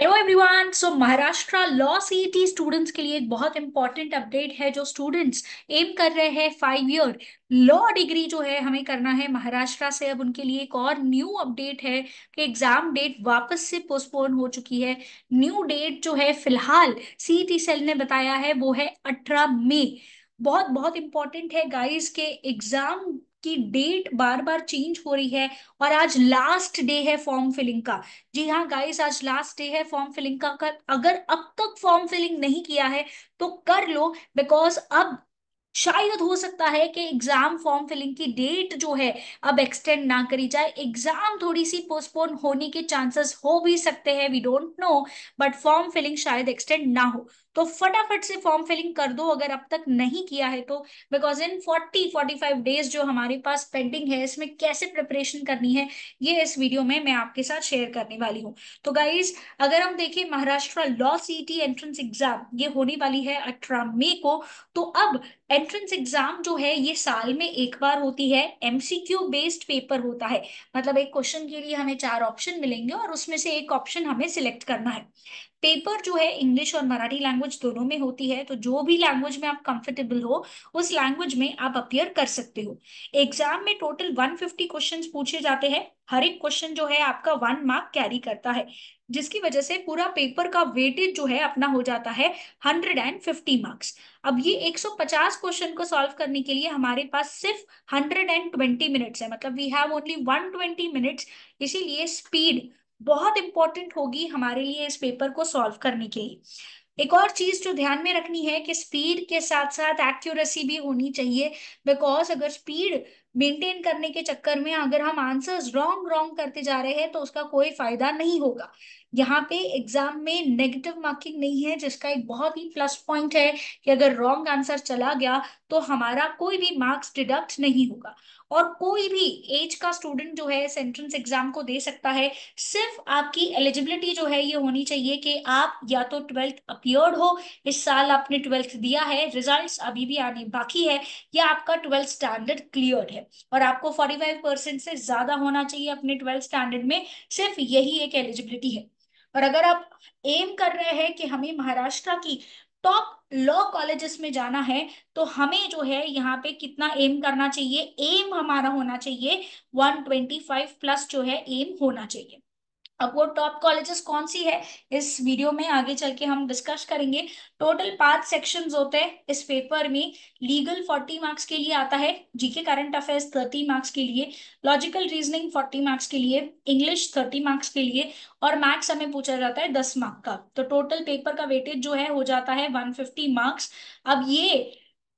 hello everyone so Maharashtra law CET students के लिए एक बहुत इंपॉर्टेंट अपडेट है जो स्टूडेंट्स एम कर रहे हैं फाइव ईयर लॉ डिग्री जो है हमें करना है महाराष्ट्र से अब उनके लिए एक और न्यू अपडेट है कि एग्जाम डेट वापस से पोस्टपोन हो चुकी है न्यू डेट जो है फिलहाल सीईटी सेल e ने बताया है वो है अठारह मई बहुत बहुत इंपॉर्टेंट है गाइस के एग्जाम की डेट बार बार चेंज हो रही है और आज लास्ट डे है फॉर्म फिलिंग का जी हाँ गाइस आज लास्ट डे है फॉर्म फिलिंग का कर, अगर अब तक फॉर्म फिलिंग नहीं किया है तो कर लो बिकॉज अब शायद हो सकता है कि एग्जाम फॉर्म फिलिंग की डेट जो है अब एक्सटेंड ना करी जाए एग्जाम थोड़ी सी पोस्टपोन होने के चांसेस हो भी सकते हैं we don't know but form filling शायद एक्सटेंड ना हो तो फटाफट से फॉर्म फिलिंग कर दो अगर अब तक नहीं किया है तो because in forty forty five days जो हमारे पास पेंडिंग है इसमें कैसे प्रिपरेशन करनी है ये इस वीडियो में मैं आपके साथ शेयर करने वाली हूँ तो गाइज अगर हम देखें Maharashtra law C entrance exam ये होने वाली है अठारह मई को तो अब एंट्रेंस एग्जाम जो है ये साल में एक बार होती है एमसीक्यू बेस्ड पेपर होता है मतलब एक क्वेश्चन के लिए हमें चार ऑप्शन मिलेंगे और उसमें से एक ऑप्शन हमें सिलेक्ट करना है पेपर जो है इंग्लिश और मराठी लैंग्वेज दोनों में होती है तो जो भी लैंग्वेज में आप कंफर्टेबल हो उस लैंग्वेज में आप अपियर कर सकते हो एग्जाम में टोटल 150 क्वेश्चन पूछे जाते हैं हर एक क्वेश्चन जो है आपका वन मार्क कैरी करता है जिसकी वजह से पूरा पेपर का वेटेज जो है अपना हो जाता है 150 मार्क्स अब ये 150 क्वेश्चन को सॉल्व करने के लिए हमारे पास सिर्फ 120 मिनट्स है मतलब वी हैव ओनली 120 मिनट्स इसीलिए स्पीड बहुत इंपॉर्टेंट होगी हमारे लिए इस पेपर को सॉल्व करने के लिए एक और चीज जो ध्यान में रखनी है कि स्पीड के साथ साथ एक्यूरेसी भी होनी चाहिए बिकॉज अगर स्पीड मेंटेन करने के चक्कर में अगर हम आंसर्स रॉन्ग रॉन्ग करते जा रहे हैं तो उसका कोई फायदा नहीं होगा यहाँ पे एग्जाम में नेगेटिव मार्किंग नहीं है जिसका एक बहुत ही प्लस पॉइंट है कि अगर रॉन्ग आंसर चला गया तो हमारा कोई भी मार्क्स डिडक्ट नहीं होगा और कोई भी एज का स्टूडेंट जो है इस एंट्रेंस एग्जाम को दे सकता है सिर्फ आपकी एलिजिबिलिटी जो है ये होनी चाहिए कि आप या तो ट्वेल्थ अपियर्ड हो इस साल आपने ट्वेल्थ दिया है रिजल्ट्स अभी भी आने बाकी है या आपका ट्वेल्थ स्टैंडर्ड क्लियर है और आपको फोर्टी फाइव परसेंट से ज्यादा होना चाहिए अपने ट्वेल्थ स्टैंडर्ड में सिर्फ यही एक एलिजिबिलिटी है और अगर आप एम कर रहे हैं कि हमें महाराष्ट्र की टॉप लॉ कॉलेजेस में जाना है तो हमें जो है यहाँ पे कितना एम करना चाहिए एम हमारा होना चाहिए 125 प्लस जो है एम होना चाहिए अब वो टॉप कॉलेजेस कौन सी है इस वीडियो में आगे चल के हम डिस्कस करेंगे टोटल पांच सेक्शंस होते हैं इस पेपर में लीगल 40 मार्क्स के लिए आता है जीके करंट अफेयर्स 30 मार्क्स के लिए लॉजिकल रीजनिंग 40 मार्क्स के लिए इंग्लिश 30 मार्क्स के लिए और मैथ्स हमें पूछा जाता है दस मार्क का तो टोटल पेपर का वेटेज जो है हो जाता है वन मार्क्स अब ये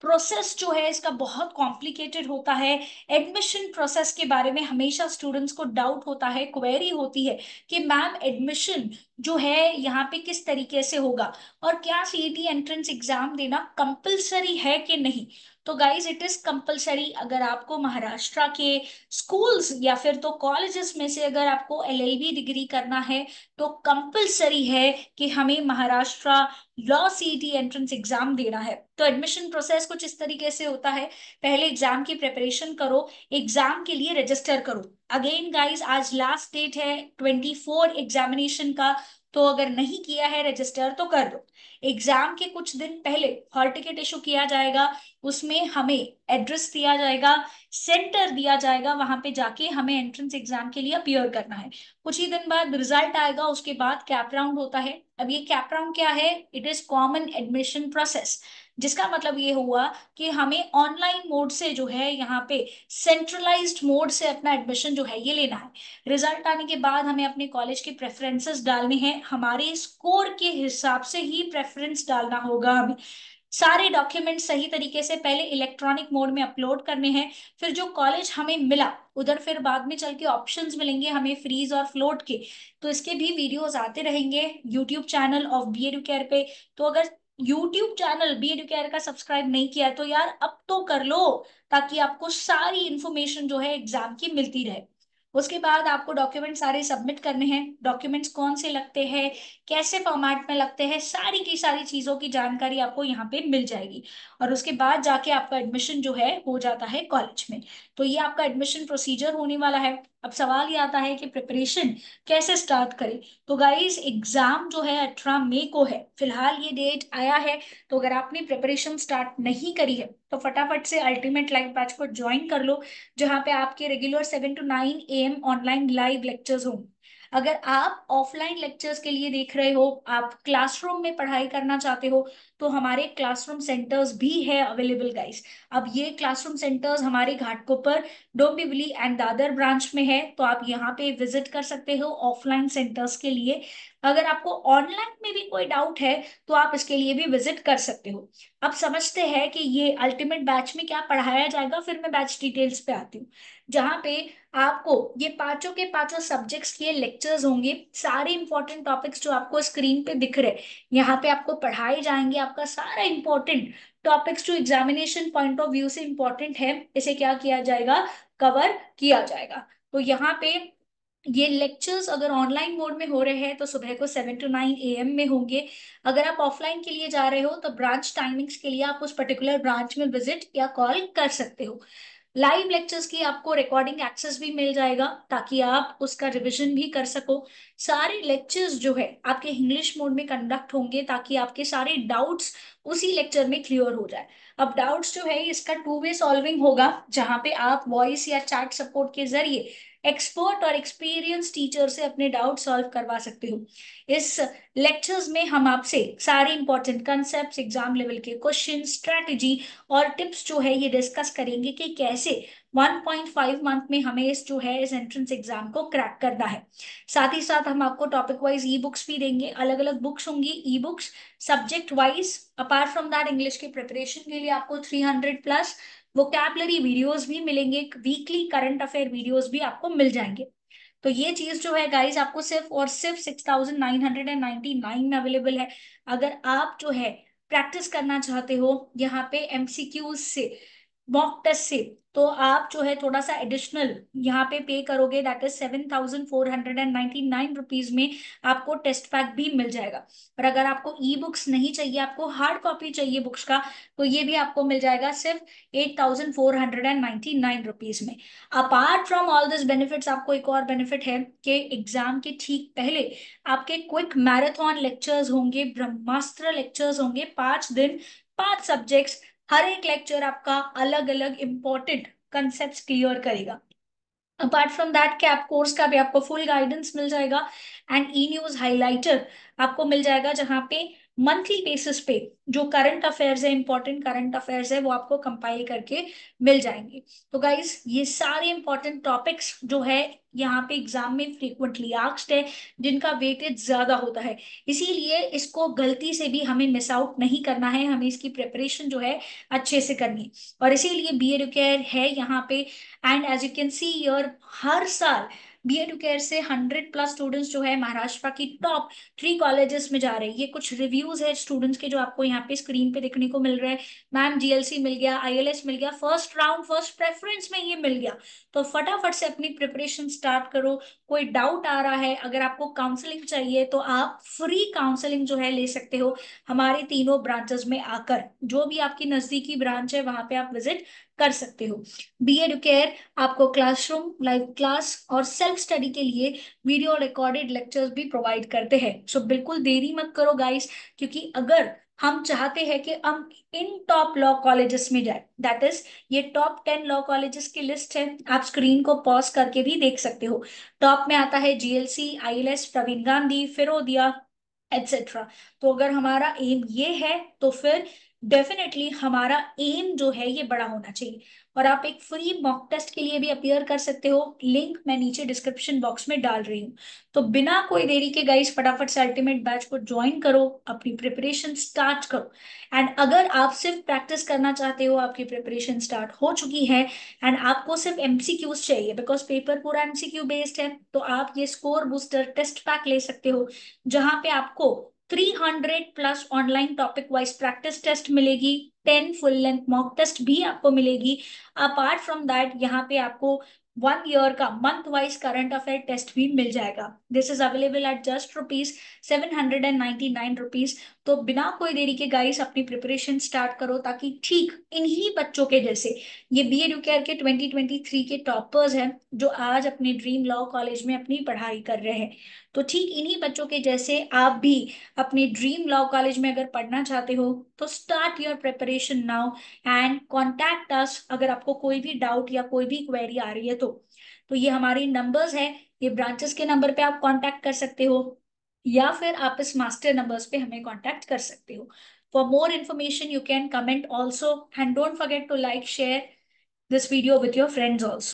प्रोसेस जो है इसका बहुत कॉम्प्लिकेटेड होता है एडमिशन प्रोसेस के बारे में हमेशा स्टूडेंट्स को डाउट होता है क्वेरी होती है कि मैम एडमिशन जो है यहाँ पे किस तरीके से होगा और क्या सीई एंट्रेंस एग्जाम देना कंपलसरी है कि नहीं तो गाइज इट इज कंपलसरी अगर आपको महाराष्ट्र के स्कूल्स या फिर तो कॉलेजेस में से अगर आपको एल डिग्री करना है तो कंपलसरी है कि हमें Maharashtra law T entrance exam देना है तो एडमिशन प्रोसेस कुछ इस तरीके से होता है पहले एग्जाम की प्रिपरेशन करो एग्जाम के लिए रजिस्टर करो अगेन गाइज आज लास्ट डेट है ट्वेंटी फोर एग्जामिनेशन का तो अगर नहीं किया है रजिस्टर तो कर दो एग्जाम के कुछ दिन पहले हॉल टिकट इशू किया जाएगा उसमें हमें एड्रेस दिया जाएगा सेंटर दिया जाएगा वहां पे जाके हमें एंट्रेंस एग्जाम के लिए अपियर करना है कुछ ही दिन बाद रिजल्ट आएगा उसके बाद कैप राउंड होता है अब ये कैप राउंड क्या है it is common admission process जिसका मतलब ये हुआ कि हमें ऑनलाइन मोड से जो है यहाँ पे सेंट्रलाइज्ड मोड से अपना एडमिशन जो है ये लेना है रिजल्ट आने के बाद हमें अपने कॉलेज के प्रेफरेंसेस डालने हैं हमारे स्कोर के हिसाब से ही प्रेफरेंस डालना होगा हमें सारे डॉक्यूमेंट सही तरीके से पहले इलेक्ट्रॉनिक मोड में अपलोड करने हैं फिर जो कॉलेज हमें मिला उधर फिर बाद में चल के ऑप्शन मिलेंगे हमें फ्रीज और फ्लोट के तो इसके भी वीडियोस आते रहेंगे YouTube channel of B Ed पे तो अगर YouTube channel B Ed care का सब्सक्राइब नहीं किया है तो यार अब तो कर लो ताकि आपको सारी इन्फॉर्मेशन जो है एग्जाम की मिलती रहे उसके बाद आपको डॉक्यूमेंट सारे सबमिट करने हैं डॉक्यूमेंट्स कौन से लगते हैं कैसे फॉर्मेट में लगते हैं सारी की सारी चीजों की जानकारी आपको यहाँ पे मिल जाएगी और उसके बाद जाके आपका एडमिशन जो है हो जाता है कॉलेज में तो ये आपका एडमिशन प्रोसीजर होने वाला है अब सवाल ये आता है कि प्रिपरेशन कैसे स्टार्ट करें तो गाइस एग्जाम जो है अठारह मई को है फिलहाल ये डेट आया है तो अगर आपने प्रिपरेशन स्टार्ट नहीं करी है तो फटाफट से अल्टीमेट लाइव बैच को ज्वाइन कर लो जहाँ पे आपके regular seven to nine A M online live lectures होंगे अगर आप ऑफलाइन लेक्चर्स के लिए देख रहे हो आप क्लासरूम में पढ़ाई करना चाहते हो तो हमारे क्लासरूम सेंटर्स भी है अवेलेबल गाइस अब ये क्लासरूम सेंटर्स हमारे घाटकों पर डोंबिवली एंड दादर ब्रांच में है तो आप यहाँ पे विजिट कर सकते हो ऑफलाइन सेंटर्स के लिए अगर आपको ऑनलाइन में भी कोई डाउट है तो आप इसके लिए भी विजिट कर सकते हो अब समझते हैं कि ये अल्टीमेट बैच में क्या पढ़ाया जाएगा फिर मैं बैच डिटेल्स पे आती हूँ जहाँ पे आपको ये पांचों के पांचों सब्जेक्ट्स के लेक्चर्स होंगे सारे इंपॉर्टेंट टॉपिक्स जो आपको स्क्रीन पे दिख रहे हैं यहाँ पे आपको पढ़ाए जाएंगे आपका सारा इंपॉर्टेंट टॉपिक्स जो एग्जामिनेशन पॉइंट ऑफ व्यू से इंपॉर्टेंट है इसे क्या किया जाएगा कवर किया जाएगा तो यहाँ पे ये लेक्चर्स अगर ऑनलाइन मोड में हो रहे हैं तो सुबह को seven to nine A M में होंगे अगर आप ऑफलाइन के लिए जा रहे हो तो ब्रांच टाइमिंग्स के लिए आप उस पर्टिकुलर ब्रांच में विजिट या कॉल कर सकते हो लाइव लेक्चर्स की आपको रिकॉर्डिंग एक्सेस भी मिल जाएगा ताकि आप उसका रिविजन भी कर सको सारे लेक्चर्स जो है आपके इंग्लिश मोड में कंडक्ट होंगे ताकि आपके सारे डाउट्स उसी लेक्चर में क्लियर हो जाए अब डाउट्स जो है इसका टू वे सॉल्विंग होगा जहां पे आप वॉइस या चैट सपोर्ट के जरिए एक्सपर्ट और एक्सपीरियंस टीचर से अपने डाउट सॉल्व करवा सकते हो इस लेक्चर्स में हम आपसे सारे इंपॉर्टेंट कंसेप्ट एग्जाम लेवल के क्वेश्चन स्ट्रैटेजी और टिप्स जो है ये डिस्कस करेंगे कि कैसे 1.5 मंथ में हमें इस जो है इस एंट्रेंस एग्जाम को क्रैक करना है साथ ही साथ हम आपको टॉपिक वाइज ई बुक्स भी देंगे अलग अलग बुक्स होंगी e books subject wise apart from that English के प्रिपरेशन के लिए आपको 300 प्लस वोकेबलरी वीडियोस भी मिलेंगे वीकली करंट अफेयर वीडियोस भी आपको मिल जाएंगे तो ये चीज जो है गाइज आपको सिर्फ और सिर्फ सिक्स में अवेलेबल है अगर आप जो है प्रैक्टिस करना चाहते हो यहाँ पे एमसीक्यूज से मॉक टेस्ट से तो आप जो है थोड़ा सा एडिशनल यहाँ पे पे करोगे that is seven thousand four hundred and ninety nine rupees में आपको टेस्ट पैक भी मिल जाएगा और अगर आपको ई बुक्स नहीं चाहिए आपको हार्ड कॉपी चाहिए बुक्स का तो ये भी आपको मिल जाएगा सिर्फ eight thousand four hundred and ninety nine rupees में apart from all this benefits आपको एक और बेनिफिट है कि एग्जाम के ठीक पहले आपके क्विक मैराथन लेक्चर्स होंगे ब्रह्मास्त्र लेक्चर्स होंगे पांच दिन पांच सब्जेक्ट्स हर एक लेक्चर आपका अलग अलग इंपॉर्टेंट कंसेप्ट क्लियर करेगा अपार्ट फ्रॉम दैट के आप कोर्स का भी आपको फुल गाइडेंस मिल जाएगा एंड ई न्यूज हाईलाइटर आपको मिल जाएगा जहां पे मंथली बेसिस पे जो करंट अफेयर्स है इंपॉर्टेंट करंट अफेयर्स है वो आपको कंपाइल करके मिल जाएंगे तो गाइज ये सारे इंपॉर्टेंट टॉपिक्स जो है यहाँ पे एग्जाम में फ्रीक्वेंटली आस्क्ड है जिनका वेटेज ज्यादा होता है इसीलिए इसको गलती से भी हमें मिस आउट नहीं करना है हमें इसकी प्रिपरेशन जो है अच्छे से करनी है और इसीलिए बी एड है यहाँ पे and as you can see your हर साल बी एड केयर से हंड्रेड प्लस स्टूडेंट्स जो है महाराष्ट्र की टॉप थ्री कॉलेजेस में जा रहे हैं ये कुछ रिव्यूज है स्टूडेंट्स के जो आपको यहाँ पे स्क्रीन पे देखने को मिल रहा है मैम जीएलसी मिल गया एस मिल गया फर्स्ट राउंड फर्स्ट प्रेफरेंस में ये मिल गया तो फटाफट से अपनी प्रिपरेशन स्टार्ट करो कोई डाउट आ रहा है अगर आपको काउंसलिंग चाहिए तो आप फ्री काउंसलिंग जो है ले सकते हो हमारे तीनों ब्रांचेस में आकर जो भी आपकी नजदीकी ब्रांच है वहां पे आप विजिट कर सकते हो बी एड केयर आपको क्लासरूम लाइव क्लास और सेल्फ स्टडी के लिए वीडियो रिकॉर्डेड लेक्चर्स भी प्रोवाइड करते हैं सो so, बिल्कुल देरी मत करो गाइस क्योंकि अगर हम चाहते हैं कि हम इन टॉप लॉ कॉलेजेस में जाए दैट इज ये टॉप टेन लॉ कॉलेजेस की लिस्ट है आप स्क्रीन को पॉज करके भी देख सकते हो टॉप में आता है GLC ILS Praveen Gandhi Firodia etcetera तो अगर हमारा एम ये है तो फिर डेफिनेटली हमारा एम जो है ये बड़ा होना चाहिए और आप एक फ्री मॉक टेस्ट के लिए भी अपियर कर सकते हो लिंक मैं नीचे डिस्क्रिप्शन बॉक्स में डाल रही हूँ तो बिना कोई देरी के गाइस फटाफट से अल्टीमेट बैच को ज्वाइन करो अपनी प्रिपरेशन स्टार्ट करो एंड अगर आप सिर्फ प्रैक्टिस करना चाहते हो आपकी प्रिपरेशन स्टार्ट हो चुकी है एंड आपको सिर्फ एमसीक्यूज चाहिए बिकॉज पेपर पूरा एमसीक्यू बेस्ड है तो आप ये स्कोर बूस्टर टेस्ट पैक ले सकते हो जहां पे आपको 300 plus online topic wise practice test मिलेगी 10 फुल लेंथ मॉक टेस्ट भी आपको मिलेगी अपार्ट फ्रॉम दैट यहाँ पे आपको वन ईयर का month wise current affair test भी मिल जाएगा this is available at just rupees seven hundred and ninety nine rupees तो बिना कोई देरी के गाइस अपनी प्रिपरेशन स्टार्ट करो ताकि ठीक इन्हीं बच्चों के जैसे ये बी एड यूकेयर के 2023 के टॉपर्स हैं जो आज अपने ड्रीम लॉ कॉलेज में अपनी पढ़ाई कर रहे हैं तो ठीक इन्हीं बच्चों के जैसे आप भी अपने ड्रीम लॉ कॉलेज में अगर पढ़ना चाहते हो तो start your preparation now and contact us अगर आपको कोई भी डाउट या कोई भी क्वेरी आ रही है तो तो ये हमारे नंबर्स है ये ब्रांचेस के नंबर पे आप कांटेक्ट कर सकते हो या फिर आप इस मास्टर नंबर्स पे हमें कांटेक्ट कर सकते हो for more information you can comment also and don't forget to like share this video with your friends also